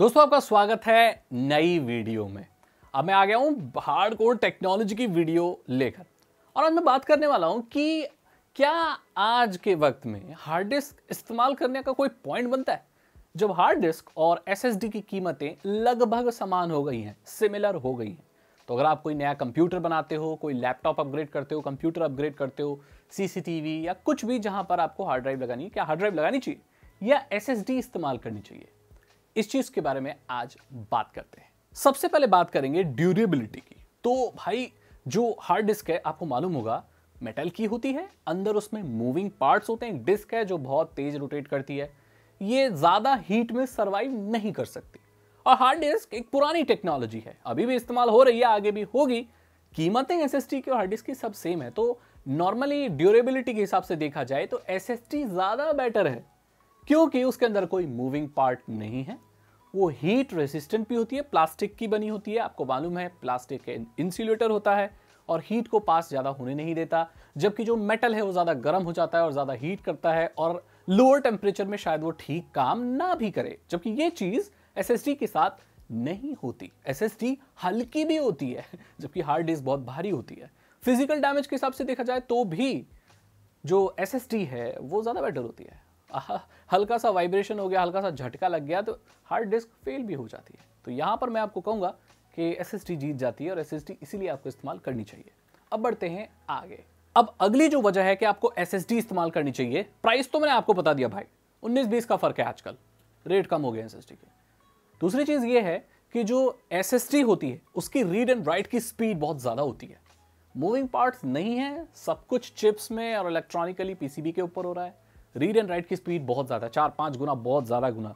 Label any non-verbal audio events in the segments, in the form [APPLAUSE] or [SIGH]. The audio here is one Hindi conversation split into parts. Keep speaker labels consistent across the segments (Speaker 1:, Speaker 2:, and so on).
Speaker 1: दोस्तों आपका स्वागत है नई वीडियो में अब मैं आ गया हूँ हार्ड कोर टेक्नोलॉजी की वीडियो लेकर और आज मैं बात करने वाला हूँ कि क्या आज के वक्त में हार्ड डिस्क इस्तेमाल करने का कोई पॉइंट बनता है जब हार्ड डिस्क और एस की कीमतें लगभग समान हो गई हैं सिमिलर हो गई हैं तो अगर आप कोई नया कंप्यूटर बनाते हो कोई लैपटॉप अपग्रेड करते हो कंप्यूटर अपग्रेड करते हो सीसीटीवी या कुछ भी जहाँ पर आपको हार्ड ड्राइव लगानी है क्या हार्ड ड्राइव लगानी चाहिए या एस इस्तेमाल करनी चाहिए इस चीज के बारे में आज बात करते हैं सबसे पहले बात करेंगे ड्यूरेबिलिटी की तो भाई जो हार्ड डिस्क है आपको मालूम होगा मेटल की होती है अंदर उसमें मूविंग पार्ट्स होते हैं डिस्क है जो बहुत तेज रोटेट करती है ये ज़्यादा हीट में सर्वाइव नहीं कर सकती और हार्ड डिस्क एक पुरानी टेक्नोलॉजी है अभी भी इस्तेमाल हो रही है आगे भी होगी कीमतें एस एस की और हार्ड डिस्क की सब सेम है तो नॉर्मली ड्यूरेबिलिटी के हिसाब से देखा जाए तो एस ज़्यादा बेटर है क्योंकि उसके अंदर कोई मूविंग पार्ट नहीं है वो हीट रेसिस्टेंट भी होती है प्लास्टिक की बनी होती है आपको मालूम है प्लास्टिक इंसुलेटर होता है और हीट को पास ज़्यादा होने नहीं देता जबकि जो मेटल है वो ज़्यादा गर्म हो जाता है और ज़्यादा हीट करता है और लोअर टेम्परेचर में शायद वो ठीक काम ना भी करे जबकि ये चीज़ एस के साथ नहीं होती एस हल्की भी होती है जबकि हार्ड डिस्क बहुत भारी होती है फिजिकल डैमेज के हिसाब से देखा जाए तो भी जो एस है वो ज़्यादा बेटर होती है हल्का सा वाइब्रेशन हो गया हल्का सा झटका लग गया तो हार्ड डिस्क फेल भी हो जाती है तो यहाँ पर मैं आपको कहूँगा कि एस जीत जाती है और एस इसीलिए आपको इस्तेमाल करनी चाहिए अब बढ़ते हैं आगे अब अगली जो वजह है कि आपको एस इस्तेमाल करनी चाहिए प्राइस तो मैंने आपको बता दिया भाई उन्नीस बीस का फ़र्क है आजकल रेट कम हो गया एस के दूसरी चीज़ ये है कि जो एस होती है उसकी रीड एंड राइट की स्पीड बहुत ज़्यादा होती है मूविंग पार्ट्स नहीं है सब कुछ चिप्स में और इलेक्ट्रॉनिकली पीसीबी के ऊपर हो रहा है रीड एंड राइट की स्पीड बहुत ज़्यादा चार पाँच गुना बहुत ज़्यादा गुना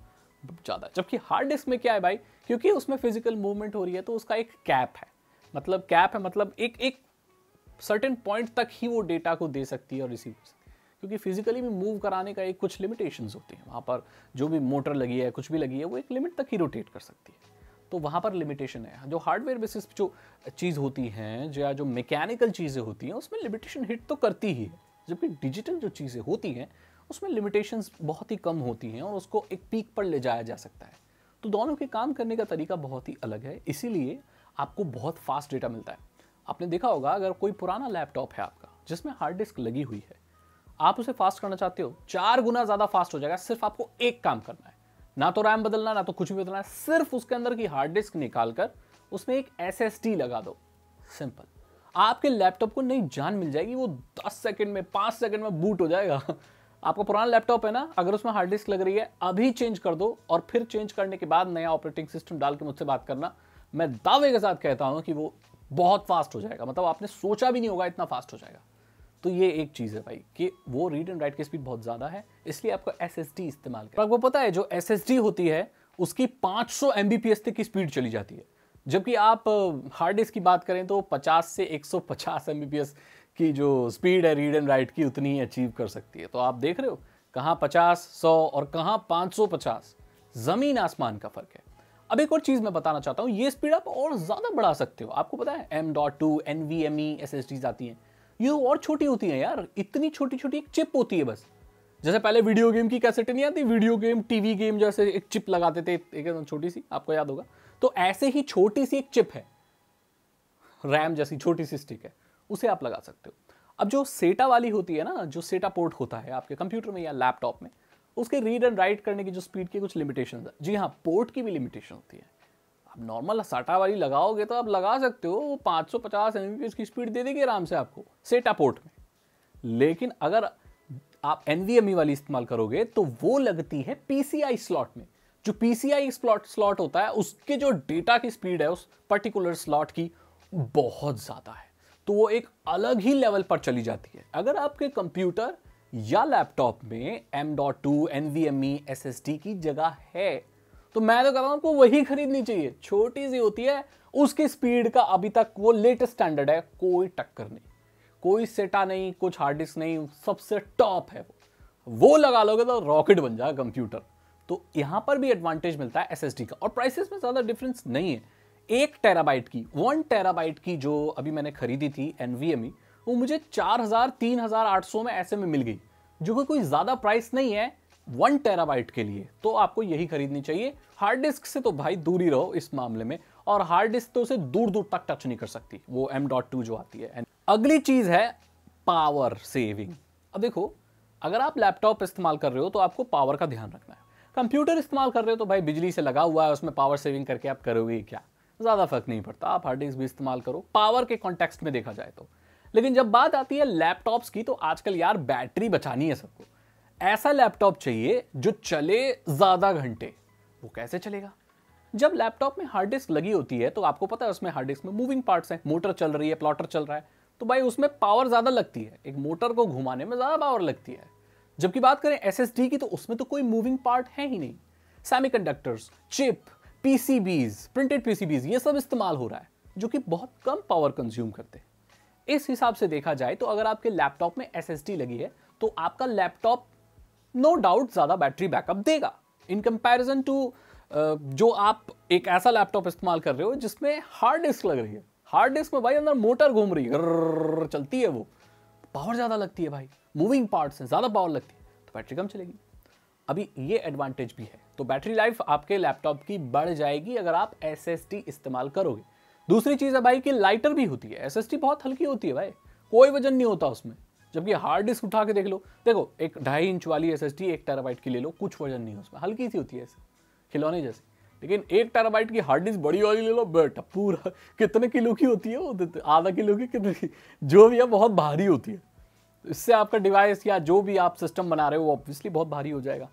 Speaker 1: ज़्यादा जबकि हार्ड डिस्क में क्या है भाई क्योंकि उसमें फिजिकल मूवमेंट हो रही है तो उसका एक कैप है मतलब कैप है मतलब एक एक सर्टेन पॉइंट तक ही वो डेटा को दे सकती है और रिसीव कर सकती है क्योंकि फिजिकली भी मूव कराने का एक कुछ लिमिटेशन होते हैं वहाँ पर जो भी मोटर लगी है कुछ भी लगी है वो एक लिमिट तक ही रोटेट कर सकती है तो वहाँ पर लिमिटेशन है जो हार्डवेयर बेसिस जो चीज़ होती हैं या जो मैकेनिकल चीज़ें होती हैं उसमें लिमिटेशन हिट तो करती ही है जबकि डिजिटल जो चीज़ें होती हैं उसमें लिमिटेशंस बहुत ही कम होती हैं और उसको एक पीक पर ले जाया जा सकता है तो दोनों के काम करने का तरीका बहुत ही अलग है इसीलिए आपको बहुत फास्ट डेटा मिलता है आपने देखा होगा अगर कोई पुराना लैपटॉप है आपका जिसमें हार्ड डिस्क लगी हुई है आप उसे फास्ट करना चाहते हो चार गुना ज़्यादा फास्ट हो जाएगा सिर्फ आपको एक काम करना है ना तो रैम बदलना ना तो कुछ भी बदलना है सिर्फ उसके अंदर की हार्ड डिस्क निकाल कर उसमें एक एस लगा दो सिंपल आपके लैपटॉप को नई जान मिल जाएगी वो दस सेकेंड में पाँच सेकेंड में बूट हो जाएगा आपका पुराना लैपटॉप है ना अगर उसमें हार्ड डिस्क लग रही है अभी चेंज कर दो और फिर चेंज करने के बाद नया ऑपरेटिंग सिस्टम डाल के मुझसे बात करना मैं दावे के साथ कहता हूँ कि वो बहुत फास्ट हो जाएगा मतलब आपने सोचा भी नहीं होगा इतना फास्ट हो जाएगा तो ये एक चीज़ है भाई कि वो रीड एंड राइट की स्पीड बहुत ज़्यादा है इसलिए आपको एस इस्तेमाल कर आपको पता है जो एस होती है उसकी पाँच सौ तक की स्पीड चली जाती है जबकि आप हार्ड डिस्क की बात करें तो 50 से 150 सौ की जो स्पीड है रीड एंड राइट की उतनी ही अचीव कर सकती है तो आप देख रहे हो कहाँ पचास सौ और कहाँ पाँच सौ पचास ज़मीन आसमान का फ़र्क है अब एक और चीज़ मैं बताना चाहता हूँ ये स्पीड आप और ज़्यादा बढ़ा सकते हो आपको पता है M dot two N V M E S S Ts आती हैं ये और छोटी होती हैं यार इतनी छोटी छोटी एक चिप होती है बस जैसे पहले वीडियो गेम की कैसेटें नहीं आती वीडियो गेम टीवी गेम जैसे एक चिप लगाते थे एक छोटी सी आपको याद होगा तो ऐसे ही छोटी सी एक चिप है रैम जैसी छोटी सी स्टिक है उसे आप लगा सकते हो अब जो सेटा वाली होती है ना जो सेटा पोर्ट होता है आपके कंप्यूटर में या लैपटॉप में उसके रीड एंड राइट करने की जो स्पीड की कुछ लिमिटेशन है जी हाँ पोर्ट की भी लिमिटेशन होती है आप नॉर्मल साटा वाली लगाओगे तो आप लगा सकते हो वो पाँच सौ की स्पीड दे देगी आराम से आपको सेटा पोर्ट में लेकिन अगर आप एन वाली इस्तेमाल करोगे तो वो लगती है पी स्लॉट में जो पी सी स्लॉट स्लॉट होता है उसके जो डेटा की स्पीड है उस पर्टिकुलर स्लॉट की बहुत ज़्यादा है तो वो एक अलग ही लेवल पर चली जाती है अगर आपके कंप्यूटर या लैपटॉप में M dot two N V M E S S D की जगह है तो मैं तो कह रहा हूँ आपको वही खरीदनी चाहिए छोटी सी होती है उसकी स्पीड का अभी तक वो लेटेस्ट स्टैंडर्ड है कोई टक्कर नहीं कोई सेटा नहीं कुछ हार्ड डिस्क नहीं सबसे टॉप है वो वो लगा लोगे तो रॉकेट बन जाएगा कंप्यूटर तो यहाँ पर भी एडवांटेज मिलता है एस का और प्राइसेस में ज़्यादा डिफरेंस नहीं है एक टेराबाइट की वन टेराबाइट की जो अभी मैंने खरीदी थी एन e, वो मुझे चार हजार तीन हजार आठ सौ में ऐसे में मिल गई जो कि कोई ज़्यादा प्राइस नहीं है वन टेराबाइट के लिए तो आपको यही खरीदनी चाहिए हार्ड डिस्क से तो भाई दूरी रहो इस मामले में और हार्ड डिस्क तो उसे दूर दूर तक टच नहीं कर सकती वो एम डॉट टू जो आती है अगली चीज़ है पावर सेविंग अब देखो अगर आप लैपटॉप इस्तेमाल कर रहे हो तो आपको पावर का ध्यान रखना है कंप्यूटर इस्तेमाल कर रहे हो तो भाई बिजली से लगा हुआ है उसमें पावर सेविंग करके आप करोगे क्या ज़्यादा फर्क नहीं पड़ता आप हार्ड डिस्क भी इस्तेमाल करो पावर के कॉन्टेक्स्ट में देखा जाए तो लेकिन जब बात आती है लैपटॉप्स की तो आजकल यार बैटरी बचानी है सबको ऐसा लैपटॉप चाहिए जो चले ज़्यादा घंटे वो कैसे चलेगा जब लैपटॉप में हार्ड डिस्क लगी होती है तो आपको पता है उसमें हार्ड डिस्क में मूविंग पार्ट्स हैं मोटर चल रही है प्लॉटर चल रहा है तो भाई उसमें पावर ज़्यादा लगती है एक मोटर को घुमाने में ज़्यादा पावर लगती है जबकि बात करें एस की तो उसमें तो कोई मूविंग पार्ट है ही नहीं semi chip PCBs printed PCBs ये सब इस्तेमाल हो रहा है जो कि बहुत कम पावर कंज्यूम करते हैं इस हिसाब से देखा जाए तो अगर आपके लैपटॉप में एस लगी है तो आपका लैपटॉप नो डाउट ज़्यादा बैटरी बैकअप देगा इन कंपेरिजन टू जो आप एक ऐसा लैपटॉप इस्तेमाल कर रहे हो जिसमें हार्ड डिस्क लग रही है हार्ड डिस्क में भाई अंदर मोटर घूम रही है चलती है वो पावर ज़्यादा लगती है भाई मूविंग पार्ट्स हैं ज़्यादा पावर लगती है तो बैटरी कम चलेगी अभी ये एडवांटेज भी है तो बैटरी लाइफ आपके लैपटॉप की बढ़ जाएगी अगर आप एस इस्तेमाल करोगे दूसरी चीज़ है भाई कि लाइटर भी होती है एस बहुत हल्की होती है भाई कोई वजन नहीं होता उसमें जबकि हार्ड डिस्क उठा के देख लो देखो एक ढाई इंच वाली एस एस एक टेराबाइट की ले लो कुछ वजन नहीं है उसमें हल्की सी होती है ऐसे खिलौने जैसे लेकिन एक टेराबाइट की हार्ड डिस्क बड़ी वाली ले लो बेटा पूरा कितने किलो की होती है वो आधा किलो की कितने की जो भी है बहुत भारी होती है तो इससे आपका डिवाइस या जो भी आप सिस्टम बना रहे हो वो ऑब्वियसली बहुत भारी हो जाएगा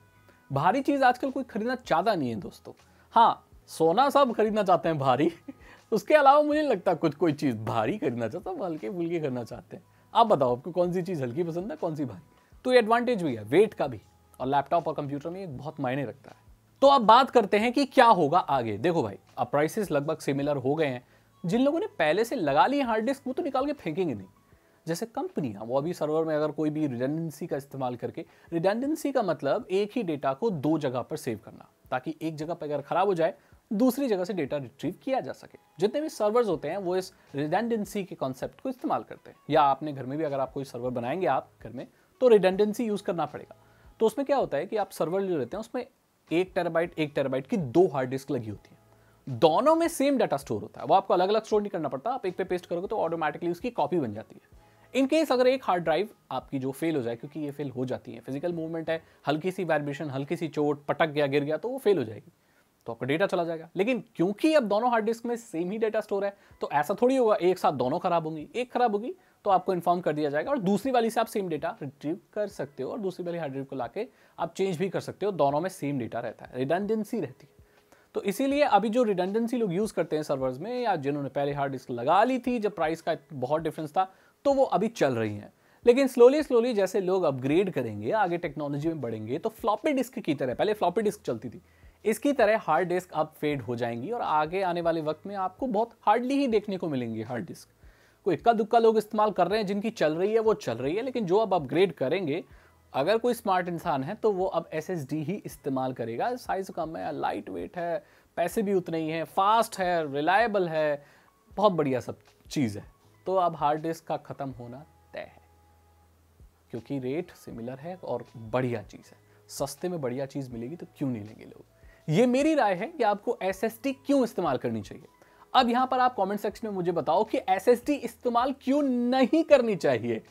Speaker 1: भारी चीज़ आजकल कोई खरीदना चाहता नहीं है दोस्तों हाँ सोना सब खरीदना चाहते हैं भारी [LAUGHS] उसके अलावा मुझे नहीं लगता कुछ कोई चीज़ भारी खरीदना चाहता है हल्के फुल्के करना चाहते हैं आप बताओ आपको कौन सी चीज़ हल्की पसंद है कौन सी भारी तो ये एडवांटेज भी है वेट का भी और लैपटॉप और कंप्यूटर में बहुत मायने रखता है तो अब बात करते हैं कि क्या होगा आगे देखो भाई अब प्राइसेस लगभग सिमिलर हो गए हैं जिन लोगों ने पहले से लगा लिए हार्ड डिस्क वो तो निकाल के फेंकेंगे नहीं जैसे कंपनियां वो अभी सर्वर में अगर कोई भी रिडेंडेंसी का इस्तेमाल करके रिडेंडेंसी का मतलब एक ही डेटा को दो जगह पर सेव करना ताकि एक जगह पर अगर खराब हो जाए दूसरी जगह से डेटा रिट्रीव किया जा सके जितने भी सर्वर्स होते हैं वो इस रिडेंडेंसी के कॉन्सेप्ट को इस्तेमाल करते हैं या आपने घर में भी अगर आप कोई सर्वर बनाएंगे आप घर में तो रिडेंडेंसी यूज़ करना पड़ेगा तो उसमें क्या होता है कि आप सर्वर जो रहते हैं उसमें एक टेराबाइट एक टेराबाइट की दो हार्ड डिस्क लगी होती है दोनों में सेम डाटा स्टोर होता है वो आपको अलग अलग स्टोर नहीं करना पड़ता आप एक पे पेस्ट करोगे तो ऑटोमेटिकली उसकी कॉपी बन जाती है इन केस अगर एक हार्ड ड्राइव आपकी जो फेल हो जाए क्योंकि ये फेल हो जाती है फिजिकल मूवमेंट है हल्की सी वाइब्रेशन हल्की सी चोट पटक गया गिर गया तो वो फेल हो जाएगी तो आपका डेटा चला जाएगा लेकिन क्योंकि अब दोनों हार्ड डिस्क में सेम ही डेटा स्टोर है तो ऐसा थोड़ी होगा एक साथ दोनों खराब होंगी एक खराब होगी तो आपको इन्फॉर्म कर दिया जाएगा और दूसरी वाली से आप सेम डेटा रिट्रीव कर सकते हो और दूसरी वाली हार्ड ड्राइव को लाके आप चेंज भी कर सकते हो दोनों में सेम डेटा रहता है रिडेंडेंसी रहती है तो इसीलिए अभी जो रिडेंडेंसी लोग यूज़ करते हैं सर्वर्स में या जिन्होंने पहले हार्ड डिस्क लगा ली थी जब प्राइस का बहुत डिफरेंस था तो वो अभी चल रही हैं लेकिन स्लोली स्लोली जैसे लोग अपग्रेड करेंगे आगे टेक्नोलॉजी में बढ़ेंगे तो फ्लॉपी डिस्क की तरह पहले फ्लॉपी डिस्क चलती थी इसकी तरह हार्ड डिस्क अब फेड हो जाएंगी और आगे आने वाले वक्त में आपको बहुत हार्डली ही देखने को मिलेंगी हार्ड डिस्क कोई इक्का दुक्का लोग इस्तेमाल कर रहे हैं जिनकी चल रही है वो चल रही है लेकिन जो अब अपग्रेड करेंगे अगर कोई स्मार्ट इंसान है तो वो अब एस ही इस्तेमाल करेगा साइज़ कम है लाइट वेट है पैसे भी उतने ही हैं फास्ट है रिलायबल है बहुत बढ़िया सब चीज़ है तो अब हार्ड डिस्क का ख़त्म होना तय है क्योंकि रेट सिमिलर है और बढ़िया चीज़ है सस्ते में बढ़िया चीज़ मिलेगी तो क्यों नहीं लेंगे लोग ये मेरी राय है कि आपको एस क्यों इस्तेमाल करनी चाहिए अब यहां पर आप कमेंट सेक्शन में मुझे बताओ कि एस इस्तेमाल क्यों नहीं करनी चाहिए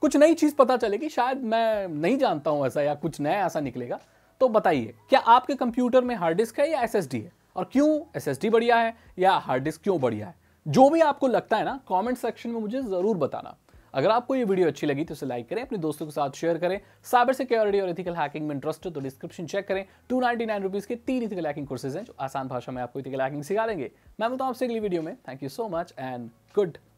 Speaker 1: कुछ नई चीज़ पता चलेगी शायद मैं नहीं जानता हूं ऐसा या कुछ नया ऐसा निकलेगा तो बताइए क्या आपके कंप्यूटर में हार्ड डिस्क है या एस है और क्यों एस बढ़िया है या हार्ड डिस्क क्यों बढ़िया है जो भी आपको लगता है ना कमेंट सेक्शन में मुझे ज़रूर बताना अगर आपको ये वीडियो अच्छी लगी तो इसे लाइक करें अपने दोस्तों के साथ शेयर करें साइबर सिक्योरिटी और इथिकल हैकिंग में इंटरेस्ट है तो डिस्क्रिप्शन चेक करें टू नाइनटी नाइन रुपीज़ के तीन इथिकल हैकिंग कोर्सेज हैं जो आसान भाषा में आपको इथिकल हैकिंग सिखा देंगे मैं बताऊँ आपसे अगली वीडियो में thank you so much and good